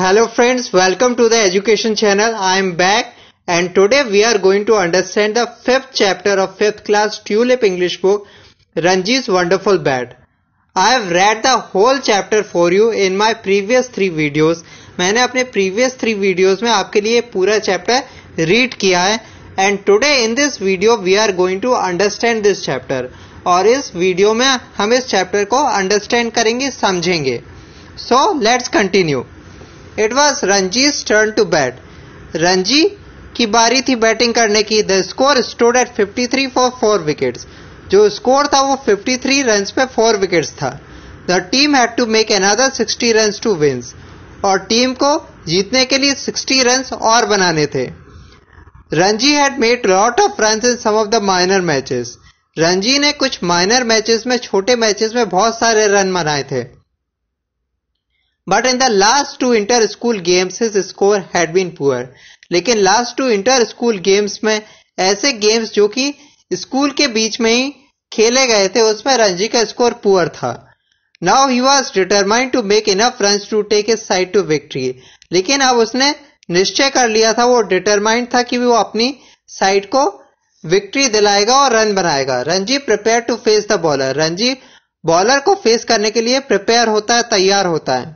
Hello friends welcome to the education channel I am back and today we are going to understand the fifth chapter of fifth class Tulip English book Ranji's wonderful bat I have read the whole chapter for you in my previous three videos मैंने अपने previous three videos में आपके लिए पूरा chapter read किया है and today in this video we are going to understand this chapter और इस वीडियो में हम इस चैप्टर को अंडरस्टैंड करेंगे समझेंगे so let's continue it was Ranji's turn to bat Ranji की बारी थी बैटिंग करने की the score stood at 53 for four wickets जो स्कोर था वो 53 रन पे फोर विकेट्स था the team had to make another 60 run to wins और टीम को जीतने के लिए 60 रन और बनाने थे Ranji had made lot of run in some of the minor matches Ranji ने कुछ माइनर मैचेस में छोटे मैचेस में बहुत सारे रन बनाए थे but in the last two inter school games his score had been लेकिन last two inter school games में ऐसे गेम्स जो कि स्कूल के बीच में ही खेले गए थे उसमें रणजी का स्कोर पुअर था now he was determined to make enough run to take a side to victory लेकिन अब उसने निश्चय कर लिया था वो डिटरमाइंड था कि वो अपनी साइड को विक्ट्री दिलाएगा और रन बनाएगा Ranji prepare to face the bowler Ranji bowler को फेस करने के लिए प्रिपेयर होता है तैयार होता है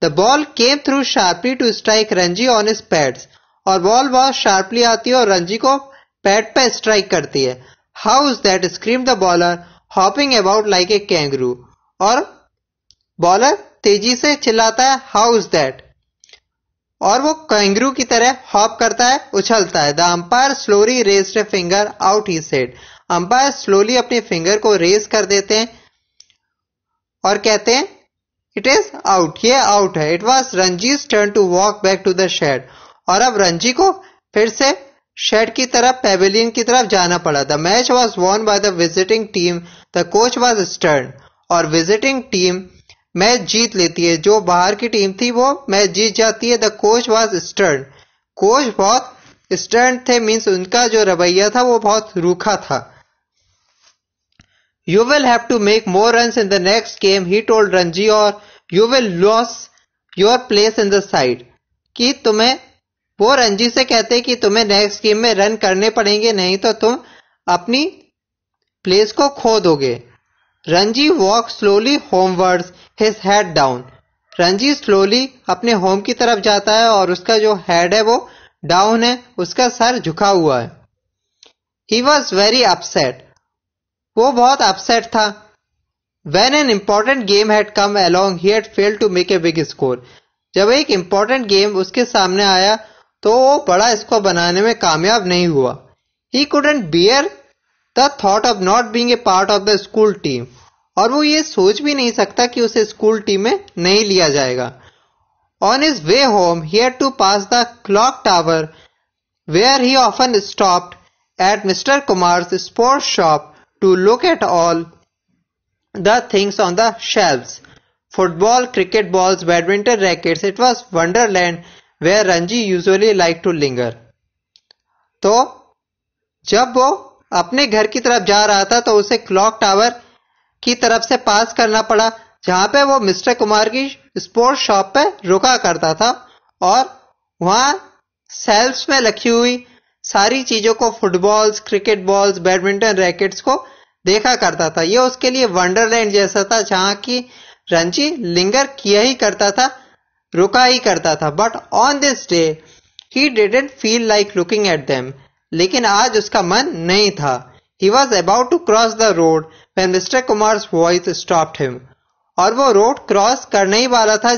The ball came through sharply to strike Ranji on his pads. और बॉल बहुत शार्पली आती है और रंजी को पैड पे स्ट्राइक करती है how is that scream the bowler hopping about like a kangaroo और बॉलर तेजी से चिल्लाता है हाउ इज दैट और वो कैंगरू की तरह हॉप करता है उछलता है the umpire slowly raise a finger out he said umpire slowly अपने फिंगर को रेस कर देते हैं और कहते हैं इट इज आउट ये आउट है it was Ranji's turn to walk back to the shed और अब रंजी को फिर से शेड की तरफ पेविलियन की तरफ जाना पड़ा the match was won by the visiting team the coach was stern और विजिटिंग टीम मैच जीत लेती है जो बाहर की टीम थी वो मैच जीत जाती है the coach was stern coach बहुत स्टर्न थे मीन्स उनका जो रवैया था वो बहुत रूखा था You will have to make more runs in the next game, he told Ranji, or you will lose your place in the side. कि तुम्हें वो रणजी से कहते कि तुम्हें नेक्स्ट गेम में रन करने पड़ेंगे नहीं तो तुम अपनी प्लेस को खो दोगे Ranji walk slowly homewards his head down Ranji slowly अपने होम की तरफ जाता है और उसका जो हेड है वो डाउन है उसका सर झुका हुआ है ही वॉज वेरी अपसेट वो बहुत अपसेट था when an important game had come along he had fail to make a big score जब एक इम्पोर्टेंट गेम उसके सामने आया तो वो बड़ा स्कोर बनाने में कामयाब नहीं हुआ he couldn't bear the thought of not being a part of the school team और वो ये सोच भी नहीं सकता कि उसे स्कूल टीम में नहीं लिया जाएगा on his way home here to pass the clock tower where he often stopped at mister Kumar sports shop to look at all the things on the shelves. Football, cricket balls, badminton rackets. It was wonderland where ranji usually liked to linger. to jab wo apne ghar ki taraf ja raha tha to use clock tower ki taraf se pass karna pada jahan pe wo mr kumar ki sports shop pe ruka karta tha aur wahan shelves mein rakhi hui सारी चीजों को footballs cricket balls badminton rackets को देखा करता था यह उसके लिए वंडरलैंड जैसा था जहाँ की रंजी लिंगर किया ही करता था रुका ही करता था but on this day he didn't feel like looking at them लेकिन आज उसका मन नहीं था he was about to cross the road when mister Kumar voice stop him और वो रोड क्रॉस करने ही वाला था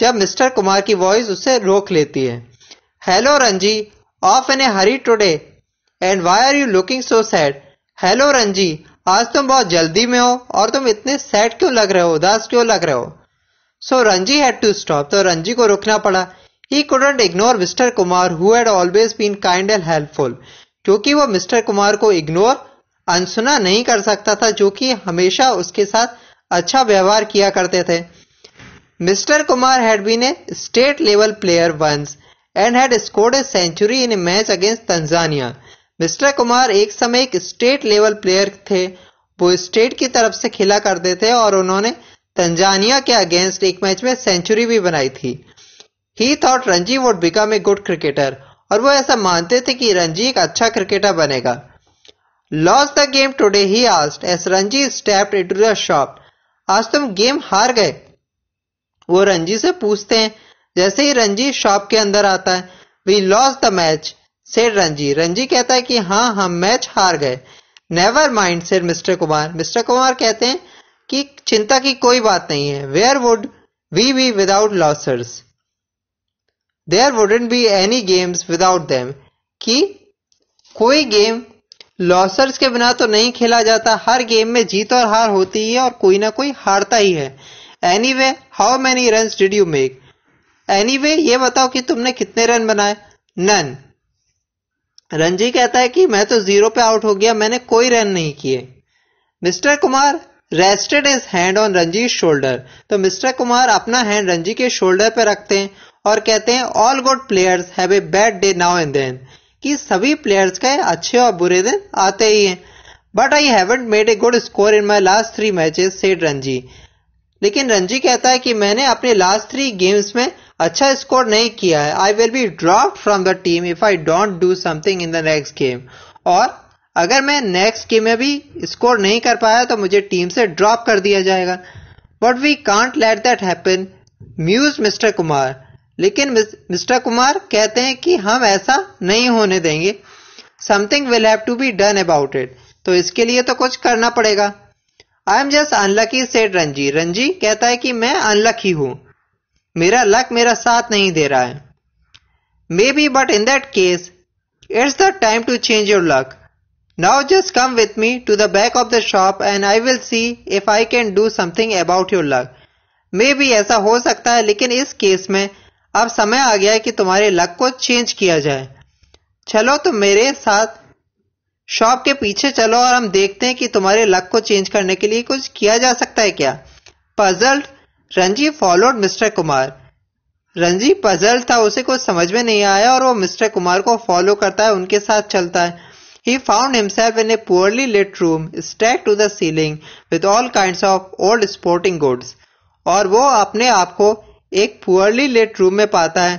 जब मिस्टर कुमार की वॉइस उसे रोक लेती है hello Ranji off in a hurry today and why are you looking so sad hello Ranji आज तुम बहुत जल्दी में हो और तुम इतने सैड क्यों लग रहे हो उदास क्यों लग रहे हो so Ranji had to stop तो रंजी को रुकना पड़ा he couldn't ignore mister Kumar who had always been kind and helpful क्योंकि वो मिस्टर कुमार को इग्नोर अनसुना नहीं कर सकता था जो कि हमेशा उसके साथ अच्छा व्यवहार किया करते थे mister Kumar had been a state level player once and had scored a century in match against Tanzania mister Kumar एक समय एक स्टेट लेवल प्लेयर थे वो स्टेट की तरफ से खेला करते थे और उन्होंने तंजानिया के अगेंस्ट एक मैच में सेंचुरी भी बनाई थी he thought Ranji would become a good cricketer और वो ऐसा मानते थे कि रणजी एक अच्छा क्रिकेटर बनेगा lost the game today he asked as Ranji stepped to the shop आज तुम गेम हार गए वो रणजी से पूछते हैं जैसे ही रंजी शॉप के अंदर आता है we lost the match said Ranji Ranji कहता है कि हाँ हम मैच हार गए never mind said mister Kumar mister Kumar कहते हैं कि चिंता की कोई बात नहीं है where would we be without losers there wouldn't be any games without them कि कोई गेम लॉसर्स के बिना तो नहीं खेला जाता हर गेम में जीत और हार होती है और कोई ना कोई हारता ही है anyway how many run did you make anyway anyway, ये बताओ कि तुमने कितने रन बनाए नन रंजी कहता है कि मैं तो जीरो पे आउट हो गया मैंने कोई रन नहीं किए mister Kumar rested his hand on Ranji shoulder तो मिस्टर कुमार अपना हैंड रंजी के शोल्डर पे रखते हैं और कहते हैं all good players have a bad day now and then कि सभी प्लेयर्स के अच्छे और बुरे दिन आते ही हैं but I haven't made a good score in my last three matches said Ranji लेकिन रंजी कहता है कि मैंने अपने लास्ट थ्री गेम्स में अच्छा स्कोर नहीं किया है I will be drop from the team if I don't do something in the next game और अगर मैं नेक्स्ट गेम में भी स्कोर नहीं कर पाया तो मुझे टीम से ड्रॉप कर दिया जाएगा but we can't let that happen mused mister Kumar लेकिन मिस्टर कुमार कहते हैं कि हम ऐसा नहीं होने देंगे something will have to be done about it तो इसके लिए तो कुछ करना पड़ेगा I am just unlucky said Ranji Ranji कहता है कि मैं अनलकी हूं मेरा लक मेरा साथ नहीं दे रहा है maybe but in that case it's the time to change your luck now just come with me to the back of the shop and I will see if I can do something about your luck maybe ऐसा हो सकता है लेकिन इस case में अब समय आ गया है कि तुम्हारे लक को चेंज किया जाए चलो तो मेरे साथ शॉप के पीछे चलो और हम देखते हैं कि तुम्हारे लक को चेंज करने के लिए कुछ किया जा सकता है क्या puzzled Ranji followed mister Kumar Ranji puzzle था उसे कुछ समझ में नहीं आया और वो मिस्टर कुमार को फॉलो करता है उनके साथ चलता है He found himself in a poorly lit room, stacked to the ceiling, with all kinds of old sporting goods. और वो अपने आप को एक पुअरली लिट रूम में पाता है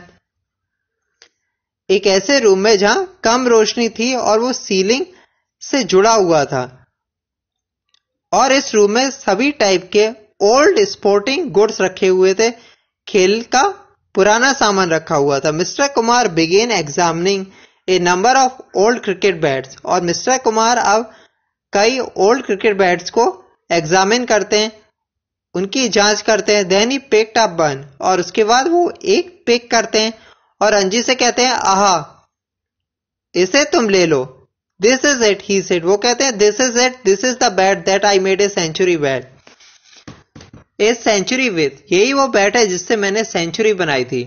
एक ऐसे रूम में जहां कम रोशनी थी और वो सीलिंग से जुड़ा हुआ था और इस रूम में सभी टाइप के ओल्ड स्पोर्टिंग गुड्स रखे हुए थे खेल का पुराना सामान रखा हुआ था mister Kumar began examining a number of old cricket bats और मिस्टर कुमार अब कई ओल्ड क्रिकेट बैट्स को एग्जामिन करते हैं उनकी जांच करते हैं देन ही पेक अप बन और उसके बाद वो एक पेक करते हैं और अंजी से कहते हैं आहा इसे तुम ले लो this is it he said वो कहते हैं this is it this is the bat that I made a century bat a century with यही वो बैट है जिससे मैंने सेंचुरी बनाई थी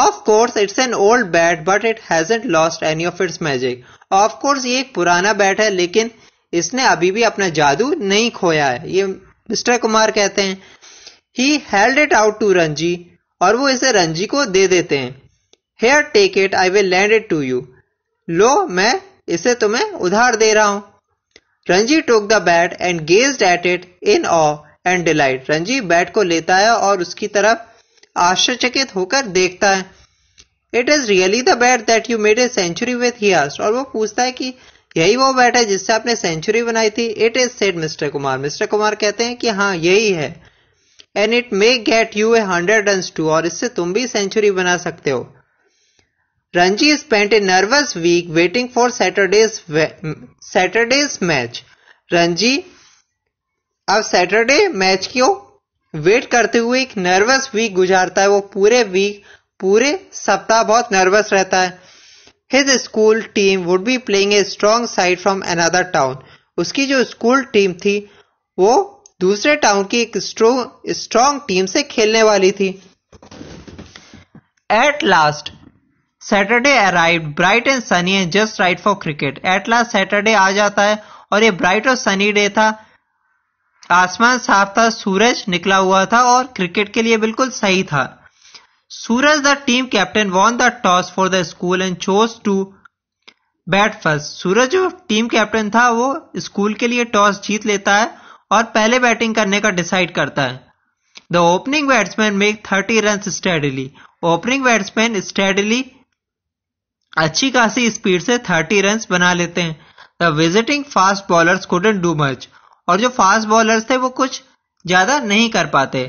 of course it's an old bat but it hasn't lost any of its magic of course ये एक पुराना बैट है लेकिन इसने अभी भी अपना जादू नहीं खोया है ये मिस्टर कुमार कहते हैं he held it out to Ranji और वो इसे रंजी को दे देते हैं here take it I will lend it to you लो मैं इसे तुम्हें उधार दे रहा हूं Ranji took the bat and gazed at it in awe and delight Ranji bat को लेता है और उसकी तरफ आश्चर्यचकित होकर देखता है it is really the bat that you made a century with he और वो पूछता है कि यही वो बैट है जिससे आपने सेंचुरी बनाई थी it is said mister Kumar mister Kumar कहते हैं कि हाँ यही है and it may get you a hundred run too और इससे तुम भी सेंचुरी बना सकते हो Ranji spent a nervous week waiting for Saturday's Saturday's match Ranji अब सैटरडे मैच क्यों? वेट करते हुए एक नर्वस वीक गुजारता है वो पूरे वीक पूरे सप्ताह बहुत नर्वस रहता है his school team would be playing a strong side from another town उसकी जो स्कूल टीम थी वो दूसरे टाउन की एक स्ट्रॉन्ग टीम से खेलने वाली थी at last Saturday arrive bright and sunny and just right for cricket at last Saturday आ जाता है और ये ब्राइट और सनी डे था आसमान साफ था सूरज निकला हुआ था और क्रिकेट के लिए बिल्कुल सही था Suraj the team captain won the toss for the school and chose to bat first Suraj जो टीम कैप्टन था वो स्कूल के लिए टॉस जीत लेता है और पहले बैटिंग करने का डिसाइड करता है the opening batsman make thirty run steadily opening batsman steadily अच्छी खासी स्पीड से थर्टी रन बना लेते हैं the visiting fast bowler couldn't do much और जो फास्ट बॉलर्स थे वो कुछ ज़्यादा नहीं कर पाते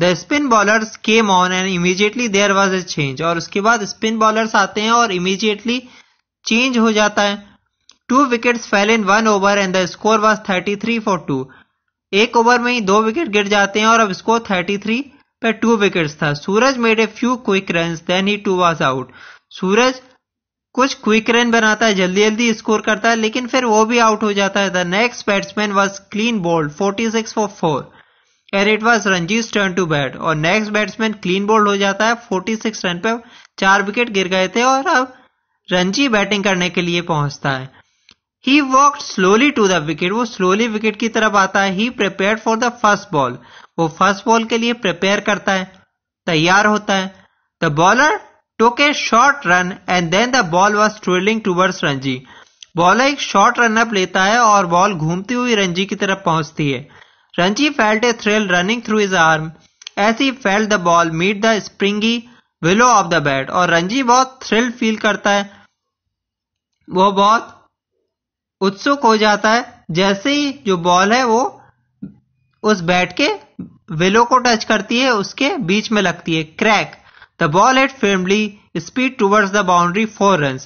the spin bowlers came on and immediately there was a change और उसके बाद स्पिन बॉलर्स आते हैं और इमीजिएटली चेंज हो जाता है two wickets fell in one over and the score was thirty three for two एक ओवर में ही दो विकेट गिर जाते हैं और अब स्कोर थर्टी थ्री पर टू विकेट्स था Suraj made a few quick run then he too was out Suraj कुछ क्विक रन बनाता है जल्दी जल्दी स्कोर करता है लेकिन फिर वो भी आउट हो जाता है the next batsman was clean bowled forty six for four and it was Ranjit turn to bat और नेक्स्ट बैट्समैन क्लीन बोल्ड हो जाता है फोर्टी सिक्स रन पे चार विकेट गिर गए थे और अब रंजी बैटिंग करने के लिए पहुंचता है he walk slowly to the wicket वो स्लोली विकेट की तरफ आता है he prepare for the first ball वो फर्स्ट बॉल के लिए प्रिपेयर करता है तैयार होता है the bowler took a short run and then the ball was twirling towards Ranji bowler एक शॉर्ट रन अप लेता है और बॉल घूमती हुई रणजी की तरफ पहुंचती है Ranji felt a thrill running through his arm as he felt the ball meet the springy willow of the bat और रणजी बहुत थ्रिल फील करता है वो बहुत उत्सुक हो जाता है जैसे ही जो बॉल है वो उस बैट के विलो को टच करती है उसके बीच में लगती है crack The ball had firmly speed towards the boundary four run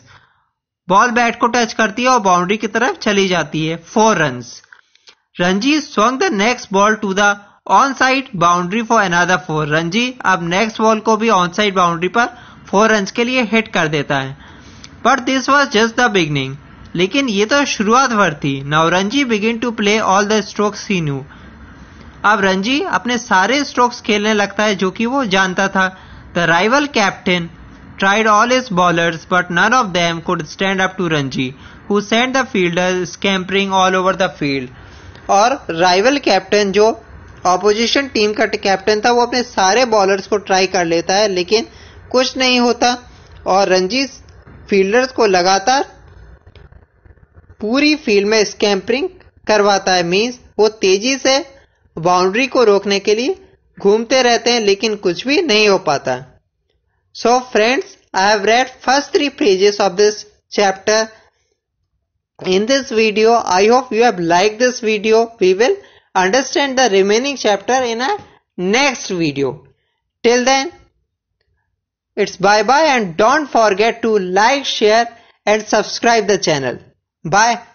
ball bat को टच करती है और बाउंड्री की तरफ चली जाती है four run Ranji swung the next ball to the on side boundary for another four Ranji अब नेक्स्ट बॉल को भी ऑन साइड बाउंड्री पर फोर रन के लिए हिट कर देता है but this was just the beginning लेकिन ये तो शुरुआत भर थी now Ranji begin to play all the strokes he knew अब रणजी अपने सारे स्ट्रोक्स खेलने लगता है जो कि वो जानता था The rival captain tried all his bowlers but none of them could stand up to Ranji, who sent the fielders scampering all over the field. और राइवल कैप्टन जो ऑपोजिशन टीम का कैप्टन था वो अपने सारे बॉलर्स को try कर लेता है लेकिन कुछ नहीं होता और रणजी फील्डर्स को लगातार पूरी फील्ड में स्कैम्परिंग करवाता है मीन्स वो तेजी से बाउंड्री को रोकने के लिए घूमते रहते हैं लेकिन कुछ भी नहीं हो पाता so friends I have read first three pages of this chapter in this video I hope you have like this video we will understand the remaining chapter in a next video till then it's bye bye and don't forget to like share and subscribe the channel bye